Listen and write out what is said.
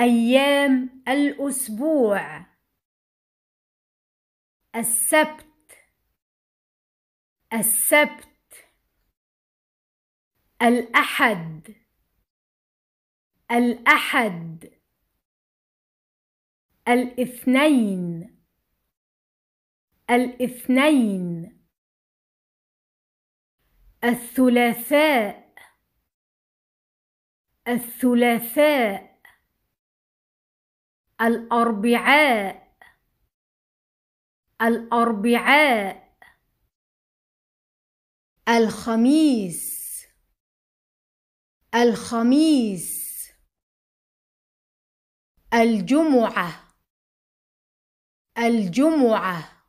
أيام الأسبوع السبت السبت الأحد الأحد الاثنين الاثنين الثلاثاء الثلاثاء الأربعاء الأربعاء الخميس الخميس الجمعة الجمعة